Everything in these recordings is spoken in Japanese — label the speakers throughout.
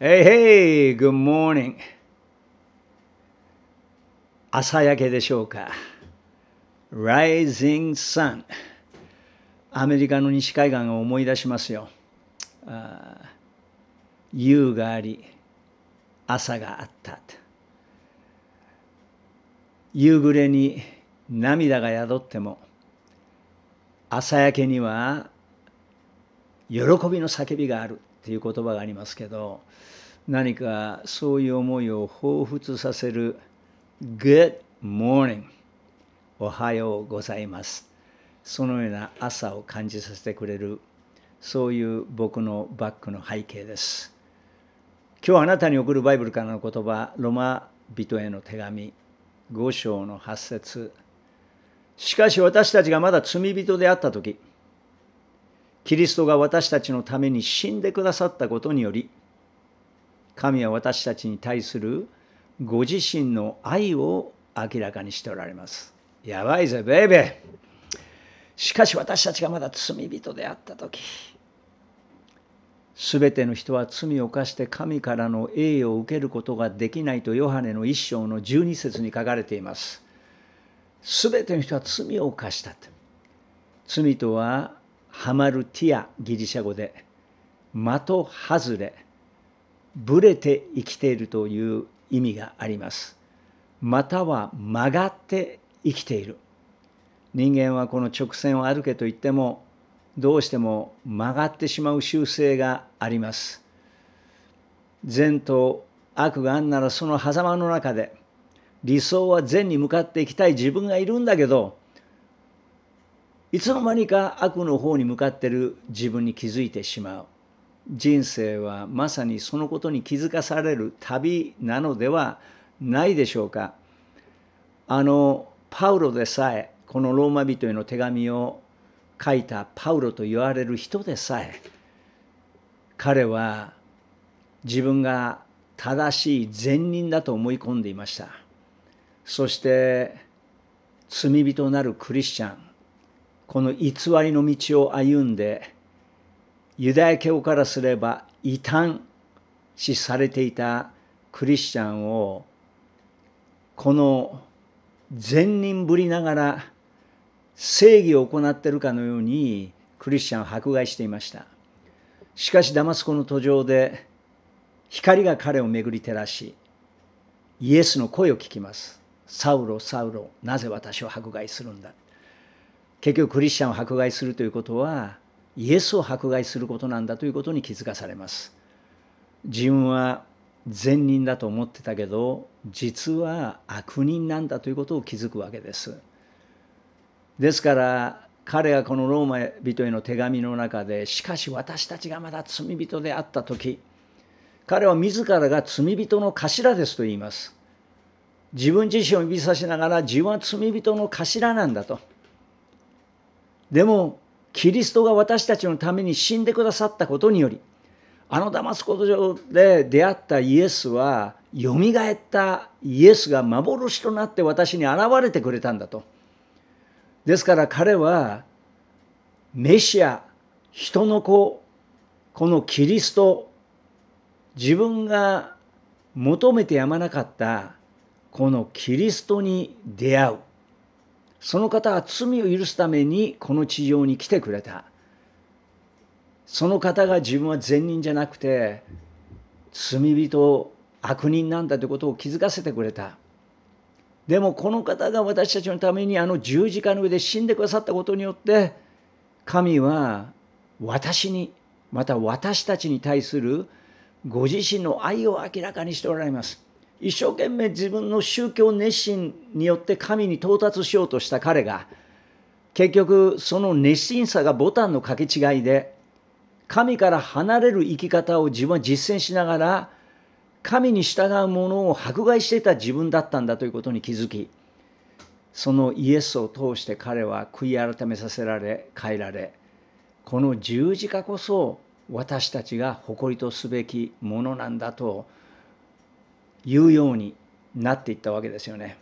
Speaker 1: Hey, hey, good morning. 朝焼けでしょうか。Rising Sun。アメリカの西海岸を思い出しますよ。夕があり、朝があった。夕暮れに涙が宿っても、朝焼けには喜びの叫びがあるっていう言葉がありますけど何かそういう思いを彷彿させる Good morning おはようございますそのような朝を感じさせてくれるそういう僕のバックの背景です今日あなたに送るバイブルからの言葉ロマ人への手紙5章の8節しかし私たちがまだ罪人であった時キリストが私たちのために死んでくださったことにより神は私たちに対するご自身の愛を明らかにしておられます。やばいぜ、ベイベーしかし私たちがまだ罪人であった時すべての人は罪を犯して神からの栄誉を受けることができないとヨハネの一章の12節に書かれています。すべての人は罪を犯した罪とはハマルティアギリシャ語で的外れぶれて生きているという意味がありますまたは曲がって生きている人間はこの直線を歩けと言ってもどうしても曲がってしまう習性があります善と悪があんならその狭間の中で理想は善に向かっていきたい自分がいるんだけどいつの間にか悪の方に向かってる自分に気づいてしまう人生はまさにそのことに気づかされる旅なのではないでしょうかあのパウロでさえこのローマ人への手紙を書いたパウロと言われる人でさえ彼は自分が正しい善人だと思い込んでいましたそして罪人なるクリスチャンこの偽りの道を歩んでユダヤ教からすれば異端視されていたクリスチャンをこの善人ぶりながら正義を行ってるかのようにクリスチャンを迫害していましたしかしダマスコの途上で光が彼を巡り照らしイエスの声を聞きますサウロサウロなぜ私を迫害するんだ結局クリスチャンを迫害するということはイエスを迫害することなんだということに気づかされます自分は善人だと思ってたけど実は悪人なんだということを気づくわけですですから彼がこのローマ人への手紙の中でしかし私たちがまだ罪人であった時彼は自らが罪人の頭ですと言います自分自身を指さしながら自分は罪人の頭なんだとでもキリストが私たちのために死んでくださったことによりあのダマスコ上で出会ったイエスはよみがえったイエスが幻となって私に現れてくれたんだと。ですから彼はメシア人の子このキリスト自分が求めてやまなかったこのキリストに出会うその方は罪を許すためにこの地上に来てくれたその方が自分は善人じゃなくて罪人悪人なんだということを気づかせてくれたでもこの方が私たちのためにあの十字架の上で死んでくださったことによって神は私にまた私たちに対するご自身の愛を明らかにしておられます一生懸命自分の宗教熱心によって神に到達しようとした彼が結局その熱心さがボタンの掛け違いで神から離れる生き方を自分は実践しながら神に従うものを迫害していた自分だったんだということに気づきそのイエスを通して彼は悔い改めさせられ変えられこの十字架こそ私たちが誇りとすべきものなんだと言うようになっていったわけですよね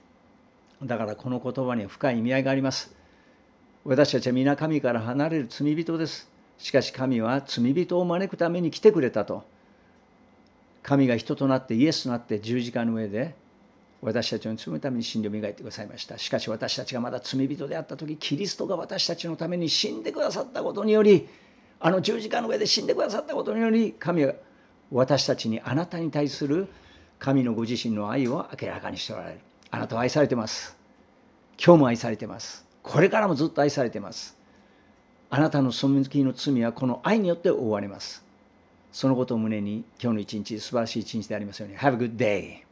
Speaker 1: だからこの言葉には深い意味合いがあります私たちは皆神から離れる罪人ですしかし神は罪人を招くために来てくれたと神が人となってイエスとなって十字架の上で私たちの罪のために死んで磨いてくださいましたしかし私たちがまだ罪人であった時キリストが私たちのために死んでくださったことによりあの十字架の上で死んでくださったことにより神は私たちにあなたに対する神のご自身の愛を明らかにしておられるあなたは愛されてます今日も愛されてますこれからもずっと愛されてますあなたの背きの罪はこの愛によって覆われますそのことを胸に今日の一日素晴らしい一日でありますように Have a good day